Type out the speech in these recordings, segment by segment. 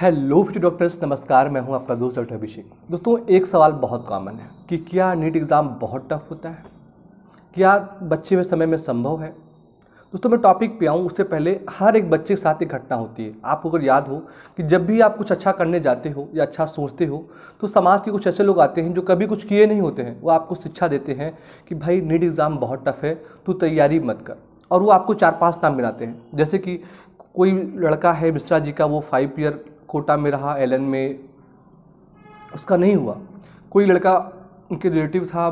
hello few doctors नमस्कार मैं हूं आपका दोस्त डॉक्टर अभिषेक दोस्तों एक सवाल बहुत कॉमन है कि क्या नीट एग्ज़ाम बहुत टफ होता है क्या बच्चे में समय में संभव है दोस्तों मैं टॉपिक पे आऊँ उससे पहले हर एक बच्चे के साथ एक घटना होती है आपको अगर याद हो कि जब भी आप कुछ अच्छा करने जाते हो या अच्छा सोचते हो तो समाज के कुछ ऐसे लोग आते हैं जो कभी कुछ किए नहीं होते हैं वो आपको शिक्षा देते हैं कि भाई नीट एग्ज़ाम बहुत टफ है तू तैयारी मत कर और वो आपको चार पांच नाम मिलाते हैं जैसे कि कोई लड़का है मिश्रा जी का वो फाइव ईयर कोटा में रहा एलन में उसका नहीं हुआ कोई लड़का उनके रिलेटिव था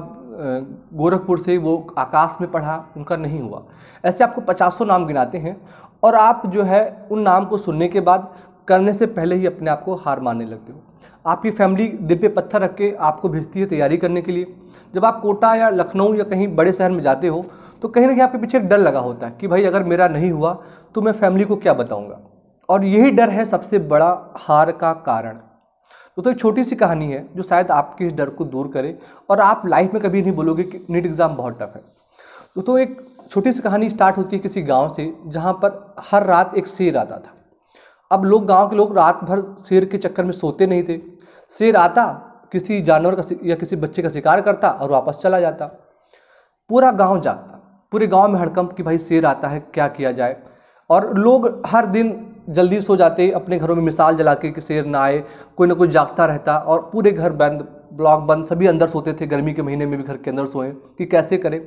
गोरखपुर से वो आकाश में पढ़ा उनका नहीं हुआ ऐसे आपको पचासों नाम गिनाते हैं और आप जो है उन नाम को सुनने के बाद करने से पहले ही अपने आप को हार मानने लगते हो आपकी फैमिली दिल पे पत्थर रख के आपको भेजती है तैयारी करने के लिए जब आप कोटा या लखनऊ या कहीं बड़े शहर में जाते हो तो कहीं ना कहीं आपके पीछे डर लगा होता है कि भाई अगर मेरा नहीं हुआ तो मैं फैमिली को क्या बताऊँगा और यही डर है सबसे बड़ा हार का कारण तो, तो एक छोटी सी कहानी है जो शायद आपके इस डर को दूर करे और आप लाइफ में कभी नहीं बोलोगे कि नीट एग्ज़ाम बहुत टफ है तो, तो एक छोटी सी कहानी स्टार्ट होती है किसी गांव से जहां पर हर रात एक शेर आता था अब लोग गांव के लोग रात भर शेर के चक्कर में सोते नहीं थे शेर आता किसी जानवर का या किसी बच्चे का शिकार करता और वापस चला जाता पूरा गांव जागता पूरे गांव में हड़कंप कि भाई शेर आता है क्या किया जाए और लोग हर दिन जल्दी सो जाते अपने घरों में मिसाल जला के कि शेर ना आए कोई ना कोई जागता रहता और पूरे घर बंद ब्लॉक बंद सभी अंदर सोते थे गर्मी के महीने में भी घर के अंदर सोएं कि कैसे करें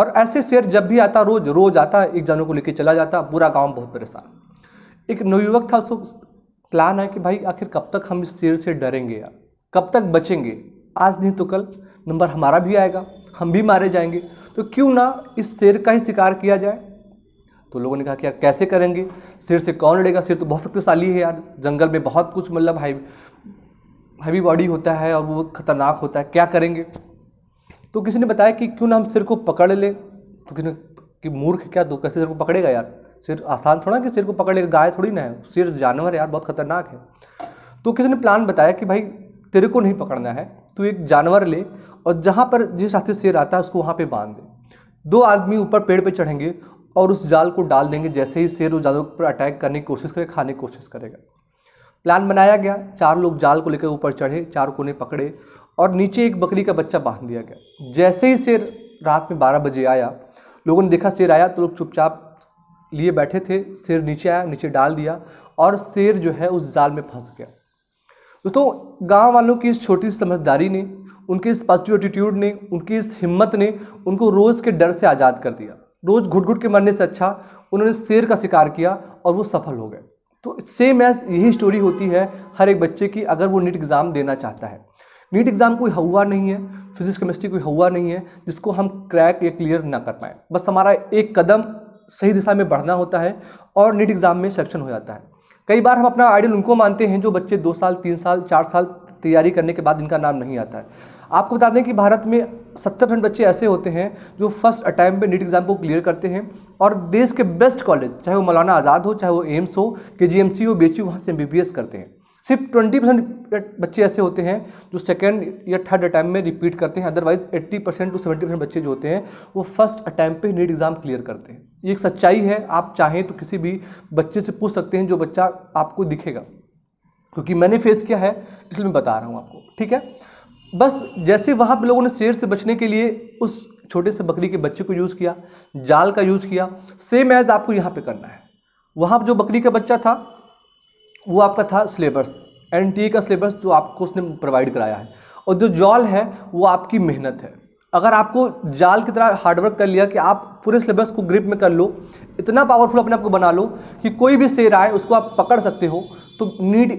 और ऐसे शेर जब भी आता रोज़ रोज़ आता एक जानों को लेकर चला जाता पूरा गाँव बहुत परेशान एक नवयुवक था उसको प्लान है कि भाई आखिर कब तक हम इस शेर से डरेंगे या कब तक बचेंगे आज नहीं तो कल नंबर हमारा भी आएगा हम भी मारे जाएंगे तो क्यों ना इस शेर का ही शिकार किया जाए तो लोगों ने कहा कि यार कैसे करेंगे सिर से कौन लड़ेगा सिर तो बहुत शक्तिशाली है यार जंगल में बहुत कुछ मतलब हाई हैवी बॉडी होता है और वो खतरनाक होता है क्या करेंगे तो किसी ने बताया कि क्यों ना हम सिर को पकड़ लें तो किसी ने कि मूर्ख क्या दो तो कैसे सिर को पकड़ेगा यार सिर आसान थोड़ा कि सिर को पकड़ेगा गाय थोड़ी ना है सिर जानवर यार बहुत खतरनाक है तो किसी ने प्लान बताया कि भाई तेरे को नहीं पकड़ना है तू एक जानवर ले और जहाँ पर जिस से शेर आता है उसको वहाँ पर बांध दे दो आदमी ऊपर पेड़ पे चढ़ेंगे और उस जाल को डाल देंगे जैसे ही शेर उस जालों पर अटैक करने की कोशिश करे खाने की कोशिश करेगा प्लान बनाया गया चार लोग जाल को लेकर ऊपर चढ़े चार कोने पकड़े और नीचे एक बकरी का बच्चा बांध दिया गया जैसे ही शेर रात में बारह बजे आया लोगों ने देखा शेर आया तो लोग चुपचाप लिए बैठे थे शेर नीचे आया नीचे डाल दिया और शेर जो है उस जाल में फंस गया दोस्तों गांव वालों की इस छोटी समझदारी ने उनके इस पॉजिटिव एटीट्यूड ने उनकी इस हिम्मत ने उनको रोज़ के डर से आज़ाद कर दिया रोज़ घुट घुट के मरने से अच्छा उन्होंने शेर का शिकार किया और वो सफल हो गए तो सेम एज यही स्टोरी होती है हर एक बच्चे की अगर वो नीट एग्ज़ाम देना चाहता है नीट एग्ज़ाम कोई हवा नहीं है फिजिक्स केमिस्ट्री कोई हवा नहीं है जिसको हम क्रैक या क्लियर ना कर पाएँ बस हमारा एक कदम सही दिशा में बढ़ना होता है और नीट एग्ज़ाम में सेलेक्शन हो जाता है कई बार हम अपना आइडियल उनको मानते हैं जो बच्चे दो साल तीन साल चार साल तैयारी करने के बाद इनका नाम नहीं आता है आपको बता दें कि भारत में सत्तर परसेंट बच्चे ऐसे होते हैं जो फर्स्ट अटैम्प में नीट एग्ज़ाम को क्लियर करते हैं और देश के बेस्ट कॉलेज चाहे वो मौलाना आज़ाद हो चाहे वो एम्स हो के जी एम सी हो बी एच यू वहाँ से एम बी बी एस करते हैं सिर्फ ट्वेंटी परसेंट बच्चे ऐसे होते हैं जो सेकेंड या थर्ड अटैम्प में रिपीट करते हैं otherwise eighty percent to seventy percent बच्चे जो होते हैं वो फर्स्ट अटैम्प पे नीट एग्ज़ाम क्लियर करते हैं ये एक सच्चाई है आप चाहें तो किसी भी बच्चे से पूछ सकते हैं जो बच्चा आपको दिखेगा क्योंकि मैंने फेस किया है इसलिए मैं बता रहा हूँ आपको ठीक है बस जैसे वहाँ पर लोगों ने शेर से बचने के लिए उस छोटे से बकरी के बच्चे को यूज़ किया जाल का यूज़ किया सेम एज आपको यहाँ पे करना है वहाँ जो बकरी का बच्चा था वो आपका था सिलेबस एन का सिलेबस जो आपको उसने प्रोवाइड कराया है और जो जॉल है वो आपकी मेहनत है अगर आपको जाल की तरह हार्डवर्क कर लिया कि आप पूरे सिलेबस को ग्रिप में कर लो इतना पावरफुल अपने आप को बना लो कि कोई भी शेर आए उसको आप पकड़ सकते हो तो नीट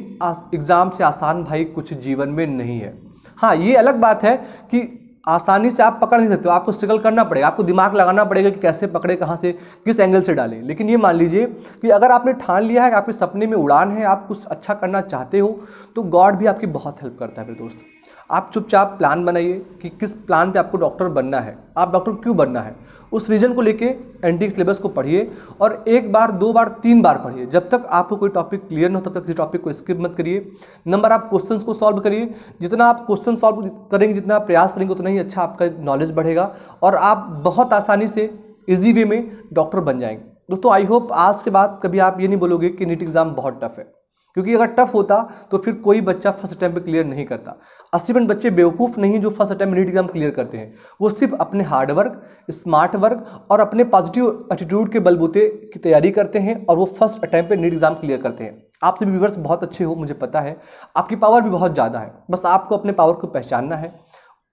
एग्ज़ाम से आसान भाई कुछ जीवन में नहीं है हाँ ये अलग बात है कि आसानी से आप पकड़ नहीं सकते हो आपको स्ट्रगल करना पड़ेगा आपको दिमाग लगाना पड़ेगा कि कैसे पकड़े कहाँ से किस एंगल से डालें लेकिन ये मान लीजिए कि अगर आपने ठान लिया है आपके सपने में उड़ान है आप कुछ अच्छा करना चाहते हो तो गॉड भी आपकी बहुत हेल्प करता है मेरे दोस्त आप चुपचाप प्लान बनाइए कि किस प्लान पे आपको डॉक्टर बनना है आप डॉक्टर क्यों बनना है उस रीजन को लेके एंटी सिलेबस को पढ़िए और एक बार दो बार तीन बार पढ़िए जब तक आपको कोई टॉपिक क्लियर ना हो तब तक किसी टॉपिक को स्किप मत करिए नंबर आप क्वेश्चन को सॉल्व करिए जितना आप क्वेश्चन सॉल्व करेंगे जितना आप प्रयास करेंगे उतना ही अच्छा आपका नॉलेज बढ़ेगा और आप बहुत आसानी से ईजी वे में डॉक्टर बन जाएंगे दोस्तों आई होप आज के बाद कभी आप ये नहीं बोलोगे कि नीट एग्ज़ाम बहुत टफ है क्योंकि अगर टफ होता तो फिर कोई बच्चा फर्स्ट अटैम्प क्लियर नहीं करता अस्सी परसेंट बच्चे बेवकूफ़ नहीं जो first attempt NEET exam clear करते हैं वो सिर्फ अपने हार्ड वर्क स्मार्ट वर्क और अपने पॉजिटिव एटीट्यूड के बलबूते की तैयारी करते हैं और वो first attempt NEET exam clear करते हैं आप सभी व्यवर्स बहुत अच्छे हो मुझे पता है आपकी पावर भी बहुत ज़्यादा है बस आपको अपने पावर को पहचानना है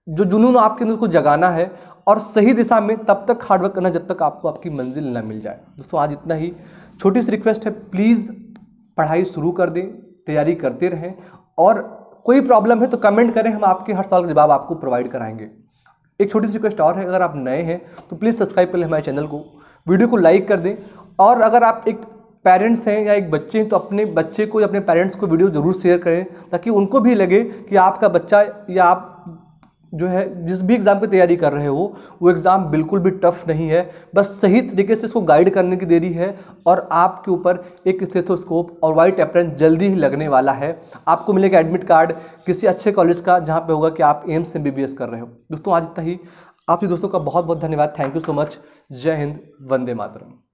जो जुनून आपके अंदर को जगाना है और सही दिशा में तब तक हार्डवर्क करना जब तक आपको आपकी मंजिल ना मिल जाए दोस्तों आज इतना ही छोटी सी रिक्वेस्ट है प्लीज़ पढ़ाई शुरू कर दें तैयारी करते रहें और कोई प्रॉब्लम है तो कमेंट करें हम आपके हर सवाल का जवाब आपको प्रोवाइड कराएंगे एक छोटी सी रिक्वेस्ट और है अगर आप नए हैं तो प्लीज़ सब्सक्राइब कर लें हमारे चैनल को वीडियो को लाइक कर दें और अगर आप एक पेरेंट्स हैं या एक बच्चे हैं तो अपने बच्चे को या अपने पेरेंट्स को वीडियो ज़रूर शेयर करें ताकि उनको भी लगे कि आपका बच्चा या आप जो है जिस भी एग्ज़ाम की तैयारी कर रहे हो वो एग्ज़ाम बिल्कुल भी टफ नहीं है बस सही तरीके से इसको गाइड करने की देरी है और आपके ऊपर एक स्टेथोस्कोप और वाइट एप्रन जल्दी ही लगने वाला है आपको मिलेगा एडमिट कार्ड किसी अच्छे कॉलेज का जहाँ पे होगा कि आप एम्स से बी कर रहे हो दोस्तों आज इतना ही आपके दोस्तों का बहुत बहुत धन्यवाद थैंक यू सो मच जय हिंद वंदे मातरम